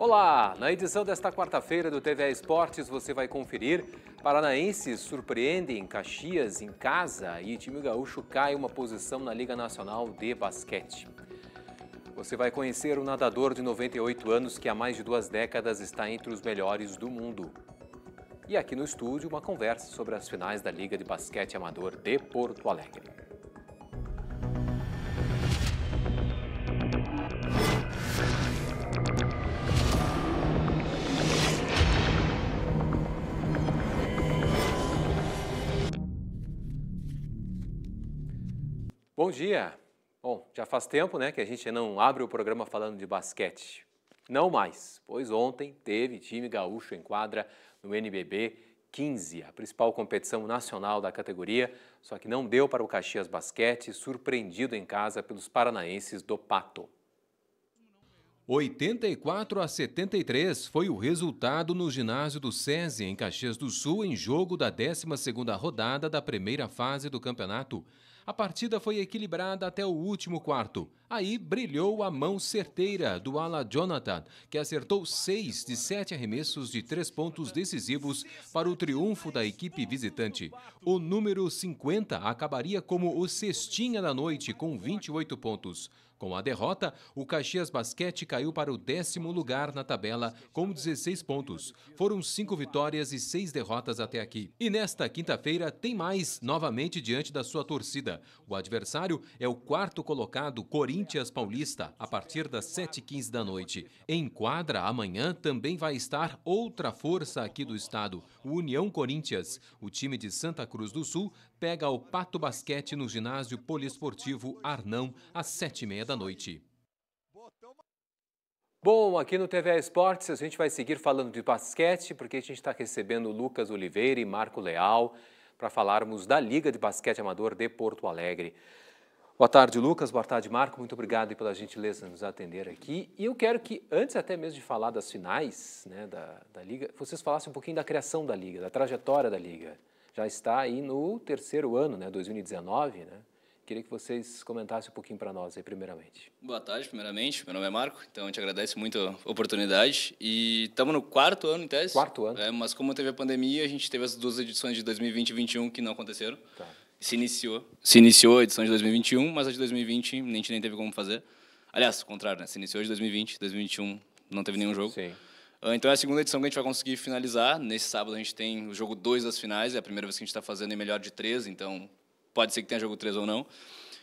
Olá! Na edição desta quarta-feira do TVA Esportes você vai conferir. Paranaenses surpreendem Caxias em casa e time gaúcho cai uma posição na Liga Nacional de Basquete. Você vai conhecer o um nadador de 98 anos que há mais de duas décadas está entre os melhores do mundo. E aqui no estúdio, uma conversa sobre as finais da Liga de Basquete Amador de Porto Alegre. Bom dia. Bom, já faz tempo, né, que a gente não abre o programa falando de basquete. Não mais, pois ontem teve time gaúcho em quadra no NBB 15, a principal competição nacional da categoria, só que não deu para o Caxias Basquete, surpreendido em casa pelos paranaenses do Pato. 84 a 73 foi o resultado no ginásio do SESI, em Caxias do Sul, em jogo da 12ª rodada da primeira fase do campeonato. A partida foi equilibrada até o último quarto. Aí brilhou a mão certeira do ala Jonathan, que acertou seis de sete arremessos de três pontos decisivos para o triunfo da equipe visitante. O número 50 acabaria como o cestinha da noite, com 28 pontos. Com a derrota, o Caxias Basquete caiu para o décimo lugar na tabela, com 16 pontos. Foram cinco vitórias e seis derrotas até aqui. E nesta quinta-feira tem mais, novamente diante da sua torcida. O adversário é o quarto colocado, Corinthians Paulista, a partir das 7h15 da noite. Em quadra, amanhã também vai estar outra força aqui do estado, o União Corinthians. O time de Santa Cruz do Sul pega o Pato Basquete no ginásio poliesportivo Arnão, às 7h30 da noite. Bom, aqui no TV Esportes a gente vai seguir falando de basquete, porque a gente está recebendo Lucas Oliveira e Marco Leal para falarmos da Liga de Basquete Amador de Porto Alegre. Boa tarde, Lucas. Boa tarde, Marco. Muito obrigado pela gentileza de nos atender aqui. E eu quero que, antes até mesmo de falar das finais né, da, da Liga, vocês falassem um pouquinho da criação da Liga, da trajetória da Liga. Já está aí no terceiro ano, né, 2019, né? Queria que vocês comentassem um pouquinho para nós aí, primeiramente. Boa tarde, primeiramente. Meu nome é Marco, então eu te agradeço muito a oportunidade. E estamos no quarto ano em tese. Quarto ano. É, mas como teve a pandemia, a gente teve as duas edições de 2020 e 2021 que não aconteceram. Tá. Se iniciou. Se iniciou a edição de 2021, mas a de 2020 a gente nem teve como fazer. Aliás, o contrário, né? Se iniciou de 2020, 2021 não teve nenhum jogo. Sim. Ah, então é a segunda edição que a gente vai conseguir finalizar. Nesse sábado a gente tem o jogo 2 das finais, é a primeira vez que a gente está fazendo em melhor de três, então pode ser que tenha jogo 3 ou não.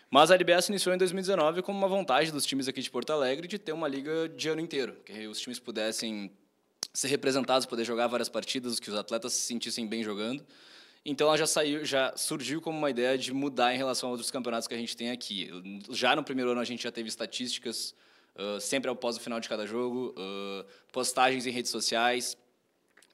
Mas a LBS iniciou em 2019 como uma vontade dos times aqui de Porto Alegre de ter uma liga de ano inteiro, que os times pudessem ser representados, poder jogar várias partidas, que os atletas se sentissem bem jogando. Então ela já saiu, já surgiu como uma ideia de mudar em relação a outros campeonatos que a gente tem aqui. Já no primeiro ano a gente já teve estatísticas, uh, sempre após o final de cada jogo, uh, postagens em redes sociais,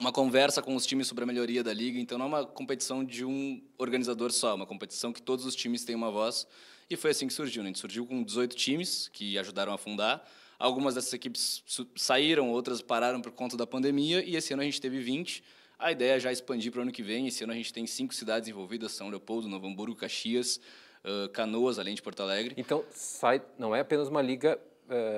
uma conversa com os times sobre a melhoria da liga. Então não é uma competição de um organizador só, é uma competição que todos os times têm uma voz. E foi assim que surgiu. Né? A gente surgiu com 18 times que ajudaram a fundar. Algumas dessas equipes saíram, outras pararam por conta da pandemia. E esse ano a gente teve 20. A ideia é já expandir para o ano que vem. Esse ano a gente tem cinco cidades envolvidas: São Leopoldo, Novo Hamburgo, Caxias, uh, Canoas, além de Porto Alegre. Então sai, não é apenas uma liga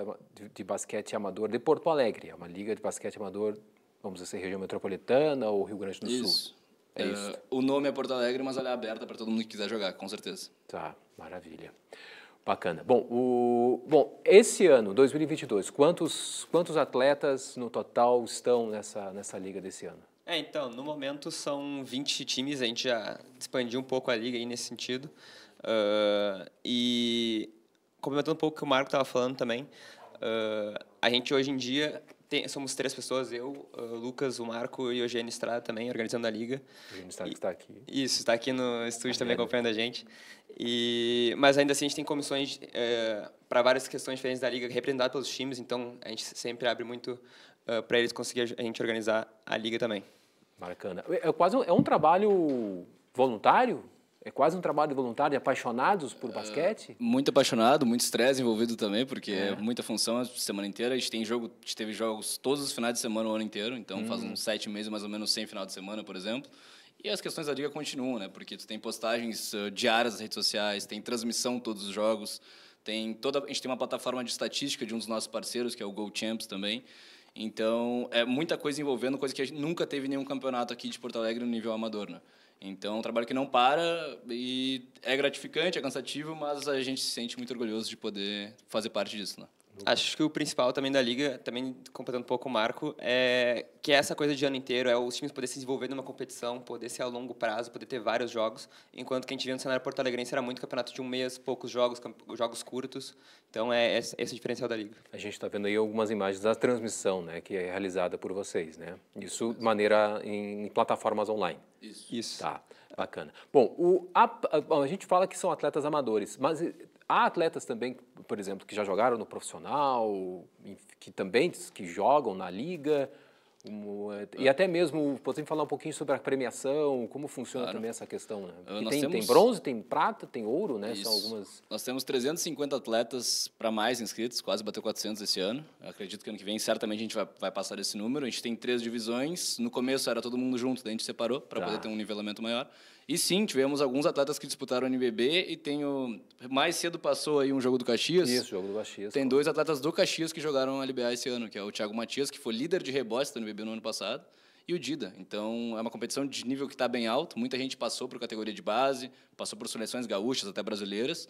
uh, de, de basquete amador de Porto Alegre, é uma liga de basquete amador vamos dizer, região metropolitana ou Rio Grande do isso. Sul? É, é isso. Uh, o nome é Porto Alegre, mas ela é aberta para todo mundo que quiser jogar, com certeza. Tá, maravilha. Bacana. Bom, o, bom esse ano, 2022, quantos, quantos atletas no total estão nessa, nessa liga desse ano? É, então, no momento são 20 times, a gente já expandiu um pouco a liga aí nesse sentido. Uh, e complementando um pouco o que o Marco estava falando também, uh, a gente hoje em dia tem, somos três pessoas, eu, o ah, Lucas, o Marco e o Eugênio Estrada também, organizando a liga. O Eugênio Estrada está aqui. Isso, está aqui no estúdio a também velha. acompanhando a gente. E, mas ainda assim a gente tem comissões é, eh, para várias questões diferentes da liga, representadas pelos times, então a gente sempre abre muito ah, para eles conseguirem a gente organizar a liga também. Bacana. É, é quase um, é um trabalho voluntário? É quase um trabalho voluntário, apaixonados por é, basquete? É, muito apaixonado, muito estresse envolvido também, porque é. é. muita função a semana inteira. A gente tem jogo, gente teve jogos todos os finais de semana o ano inteiro, então hum. faz uns sete meses mais ou menos sem final de semana, por exemplo. E as questões da liga continuam, né? Porque tu tem postagens uh, diárias nas redes sociais, tem transmissão todos os jogos, tem toda a gente tem uma plataforma de estatística de um dos nossos parceiros, que é o Go Champs também. Então, é muita coisa envolvendo, coisa que a gente nunca teve nenhum campeonato aqui de Porto Alegre no nível amador, né? Então, é um trabalho que não para e é gratificante, é cansativo, mas a gente se sente muito orgulhoso de poder fazer parte disso, né? Acho que o principal também da liga, também completando um pouco o Marco, é que é essa coisa de ano inteiro, é os times poder se desenvolver numa competição, poder ser a longo prazo, poder ter vários jogos, enquanto que a gente via no cenário porto-alegrense era muito campeonato de um mês, poucos jogos, jogos curtos. Então é esse, esse é o diferencial da liga. A gente está vendo aí algumas imagens da transmissão, né, que é realizada por vocês, né? Isso de maneira em, em plataformas online. Isso. Isso. Tá. Bacana. Bom, o, a, a, a, gente fala que são atletas amadores, mas Há atletas também, por exemplo, que já jogaram no profissional, que também que jogam na liga. Eh, e até mesmo, podemos falar um pouquinho sobre a premiação, como funciona claro. também essa questão, né? Eh, tem, temos... tem, bronze, tem prata, tem ouro, né? São algumas... Nós temos 350 atletas para mais inscritos, quase bateu 400 esse ano. Eu acredito que ano que vem certamente a gente vai, vai, passar esse número. A gente tem três divisões. No começo era todo mundo junto, daí a gente separou para tá. poder ter um nivelamento maior. E sim, tivemos alguns atletas que disputaram o NBB e tenho mais cedo passou aí um jogo do Caxias. Isso, jogo do Caxias. Tem pô. dois atletas do Caxias que jogaram a LBA esse ano, que é o Thiago Matias, que foi líder de rebotes do NBB no ano passado, e o Dida. Então, é uma competição de nível que está bem alto. Muita gente passou por categoria de base, passou por seleções gaúchas, até brasileiras.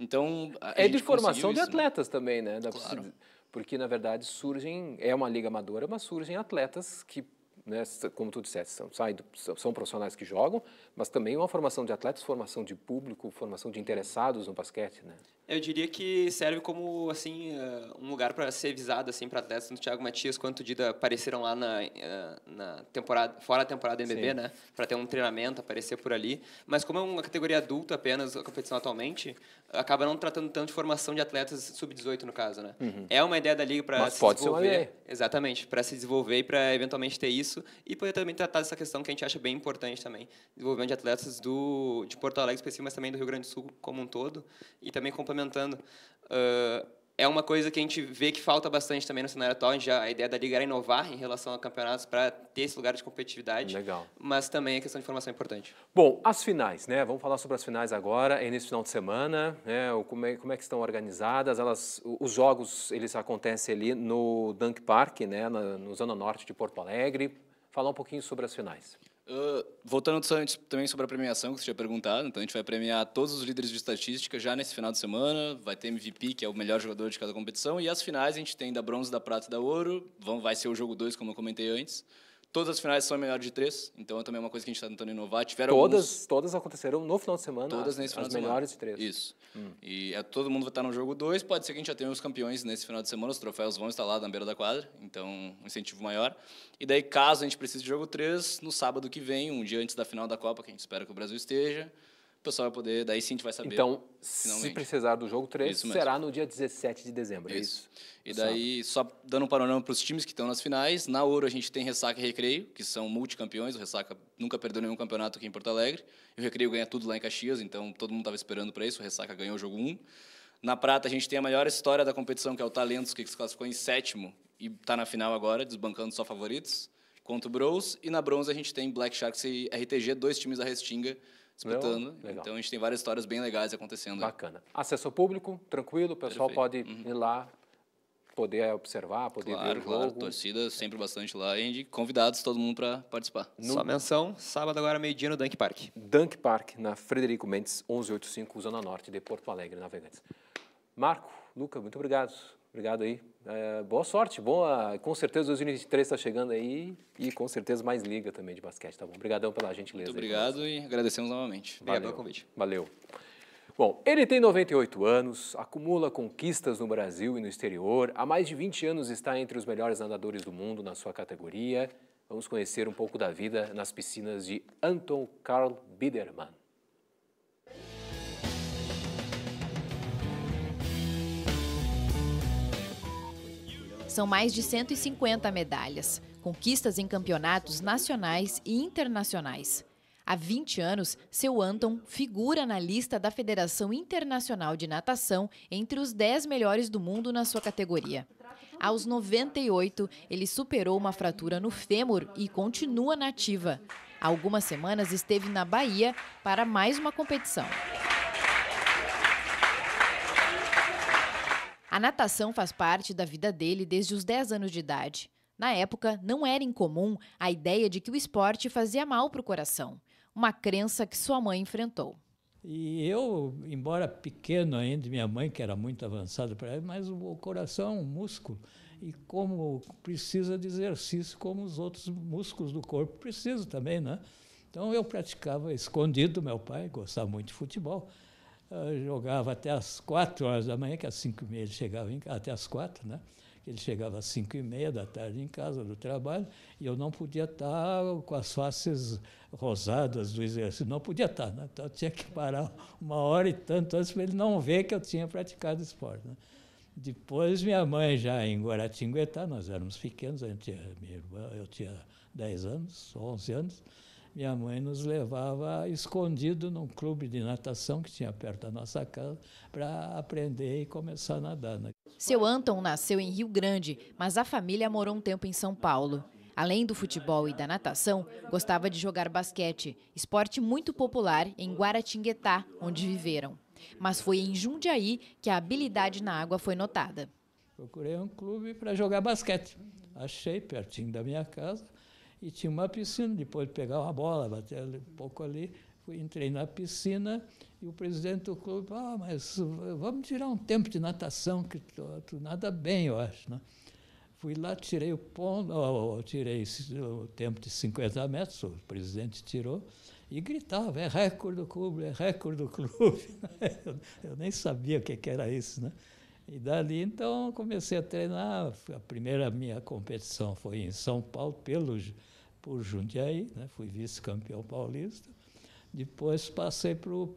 Então, é de formação de né? atletas né? também, né? Da claro. Porque na verdade surgem, é uma liga amadora, mas surgem atletas que né, como tu disseste, são, são profissionais que jogam, mas também é uma formação de atletas, formação de público, formação de interessados no basquete, né? Eu diria que serve como assim eh, um lugar para ser visado assim para atletas do Thiago Matias quanto o Dida apareceram lá na, eh, na temporada fora a temporada MBB, Sim. né, para ter um treinamento, aparecer por ali, mas como é uma categoria adulta apenas a competição atualmente, acaba não tratando tanto de formação de atletas sub-18 no caso, né? Uhum. É uma ideia da liga para se pode desenvolver, ser exatamente, para se desenvolver e para eventualmente ter isso e poder também tratar dessa questão que a gente acha bem importante também, desenvolvimento de atletas do de Porto Alegre específico, mas também do Rio Grande do Sul como um todo e também comentando. Uh, é uma coisa que a gente vê que falta bastante também no cenário atual. A, já, a ideia da Liga era inovar em relação a campeonatos para ter esse lugar de competitividade. Legal. Mas também a questão de formação é importante. Bom, as finais, né? Vamos falar sobre as finais agora. É nesse final de semana, né? Como é, como é que estão organizadas? Elas, os jogos, eles acontecem ali no Dunk Park, né? Na, no Zona Norte de Porto Alegre. Falar um pouquinho sobre as finais. Uh, voltando antes, também sobre a premiação que você tinha perguntado, então a gente vai premiar todos os líderes de estatística já nesse final de semana. Vai ter MVP, que é o melhor jogador de cada competição, e as finais a gente tem da bronze, da prata e da ouro. Vão, vai ser o jogo 2, como eu comentei antes. Todas as finais são melhor de três, então é também uma coisa que a gente está tentando inovar. Tiveram todas, alguns... todas aconteceram no final de semana. Todas nesse final as de melhores de três. Isso. Hum. E é, todo mundo vai estar tá no jogo dois. Pode ser que a gente já tenha os campeões nesse final de semana. Os troféus vão estar lá na beira da quadra, então um incentivo maior. E daí, caso a gente precise de jogo três, no sábado que vem, um dia antes da final da Copa, que a gente espera que o Brasil esteja, o pessoal vai poder, daí sim a gente vai saber. Então, finalmente. se precisar do jogo 3, será no dia 17 de dezembro. É isso. É isso? E daí, só. só dando um panorama para os times que estão nas finais, na Ouro a gente tem Ressaca e Recreio, que são multicampeões, o Ressaca nunca perdeu nenhum campeonato aqui em Porto Alegre, e o Recreio ganha tudo lá em Caxias, então todo mundo estava esperando para isso, o Ressaca ganhou o jogo 1. Na Prata a gente tem a maior história da competição, que é o Talentos, que se classificou em sétimo e está na final agora, desbancando só favoritos, contra o Bros. E na Bronze a gente tem Black Sharks e RTG, dois times da Restinga, disputando. Legal. Então a gente tem várias histórias bem legais acontecendo. Bacana. Acesso público, tranquilo, o pessoal Perfeito. pode uhum. ir lá poder observar, poder claro, ver o jogo. Claro, torcida sempre bastante lá e convidados todo mundo para participar. No... Só menção, sábado agora meio-dia no Dunk Park. Dunk Park, na Frederico Mendes, 1185, Zona Norte de Porto Alegre, Navegantes. Marco, Luca, muito obrigado. Obrigado aí. É, boa sorte, boa. Com certeza 2023 está chegando aí e com certeza mais liga também de basquete, tá bom? Obrigadão pela gentileza. Muito obrigado aí, e agradecemos novamente. Obrigado Valeu. pelo convite. Valeu. Bom, ele tem 98 anos, acumula conquistas no Brasil e no exterior, há mais de 20 anos está entre os melhores nadadores do mundo na sua categoria. Vamos conhecer um pouco da vida nas piscinas de Anton Karl Biedermann. São mais de 150 medalhas, conquistas em campeonatos nacionais e internacionais. Há 20 anos, seu Anton figura na lista da Federação Internacional de Natação entre os 10 melhores do mundo na sua categoria. Aos 98, ele superou uma fratura no fêmur e continua nativa. Há algumas semanas esteve na Bahia para mais uma competição. A natação faz parte da vida dele desde os 10 anos de idade. Na época, não era incomum a ideia de que o esporte fazia mal para o coração, uma crença que sua mãe enfrentou. E eu, embora pequeno ainda, minha mãe, que era muito avançada para ela, mas o coração é um músculo. E como precisa de exercício, como os outros músculos do corpo precisam também, né? Então eu praticava escondido, meu pai gostava muito de futebol. Eu jogava até as quatro horas da manhã, que às cinco e meia ele chegava em casa, até as quatro, né? Ele chegava às cinco e meia da tarde em casa do trabalho e eu não podia estar com as faces rosadas do exercício, não podia estar, né? Então eu tinha que parar uma hora e tanto antes para ele não ver que eu tinha praticado esporte, né? Depois minha mãe já em Guaratinguetá, nós éramos pequenos, a gente minha irmã, eu tinha 10 anos, 11 anos, minha mãe nos levava escondido num clube de natação que tinha perto da nossa casa para aprender e começar a nadar. Né? Seu Anton nasceu em Rio Grande, mas a família morou um tempo em São Paulo. Além do futebol e da natação, gostava de jogar basquete, esporte muito popular em Guaratinguetá, onde viveram. Mas foi em Jundiaí que a habilidade na água foi notada. Procurei um clube para jogar basquete. Achei pertinho da minha casa e tinha uma piscina, depois pegava a bola, bater um pouco ali, fui, entrei na piscina e o presidente do clube falou, ah, mas vamos tirar um tempo de natação, que tu, tu nada bem, eu acho. Né? Fui lá, tirei o ponto, ou tirei o tempo de 50 metros, o presidente tirou, e gritava, é recorde do clube, é recorde do clube. eu, nem sabia o que, que era isso, né? E dali, então, comecei a treinar. A primeira minha competição foi em São Paulo, pelo por Jundiaí, né? fui vice-campeão paulista. Depois passei para o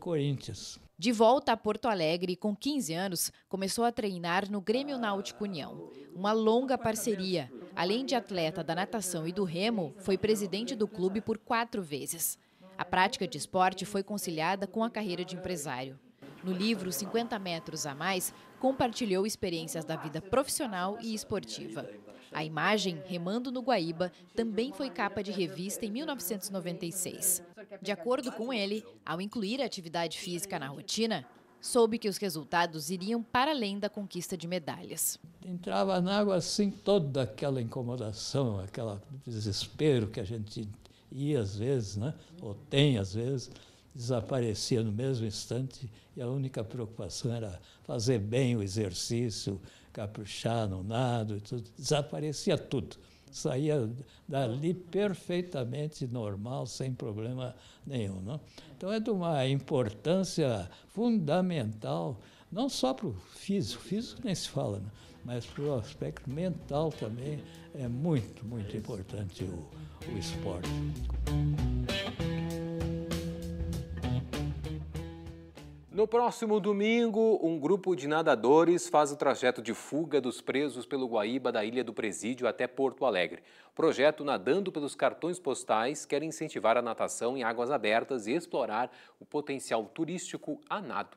Corinthians. De volta a Porto Alegre, com 15 anos, começou a treinar no Grêmio Náutico União. Uma longa parceria. Além de atleta da natação e do remo, foi presidente do clube por quatro vezes. A prática de esporte foi conciliada com a carreira de empresário. No livro 50 Metros a Mais, compartilhou experiências da vida profissional e esportiva. A imagem Remando no Guaíba também foi capa de revista em 1996. De acordo com ele, ao incluir a atividade física na rotina, soube que os resultados iriam para além da conquista de medalhas. Entrava na água assim toda aquela incomodação, aquele desespero que a gente ia às vezes, né? ou tem às vezes, desaparecia no mesmo instante e a única preocupação era fazer bem o exercício, caprichar no nado, tudo, desaparecia tudo. Saía dali perfeitamente normal, sem problema nenhum. Não? Então, é de uma importância fundamental, não só para o físico, físico nem se fala, não? Né? mas para o aspecto mental também é muito, muito importante o, o esporte. No próximo domingo, um grupo de nadadores faz o trajeto de fuga dos presos pelo Guaíba da Ilha do Presídio até Porto Alegre. O projeto Nadando pelos Cartões Postais quer incentivar a natação em águas abertas e explorar o potencial turístico a nado.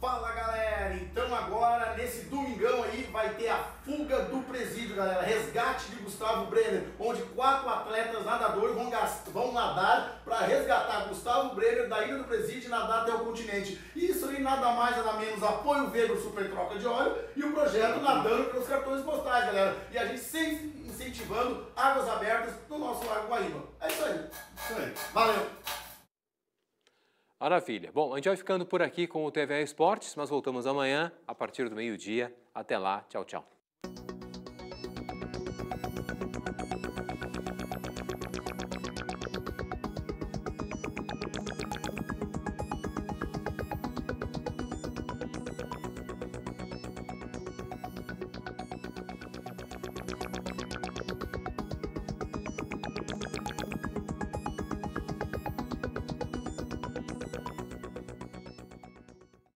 Fala galera, então agora nesse domingão aí vai ter a fuga do presídio, galera. Resgate de Gustavo Brenner, onde quatro atletas nadadores vão, vão nadar para resgatar Gustavo Brenner da ilha do presídio e nadar até o continente. Isso aí nada mais nada menos apoio Verde Super Troca de Óleo e o projeto Nadando pelos Cartões Postais, galera. E a gente sempre incentivando águas abertas no nosso Lago Guaíba. É isso aí. Isso aí. Valeu! Maravilha. Bom, a gente vai ficando por aqui com o TVA Esportes, mas voltamos amanhã a partir do meio-dia. Até lá. Tchau, tchau.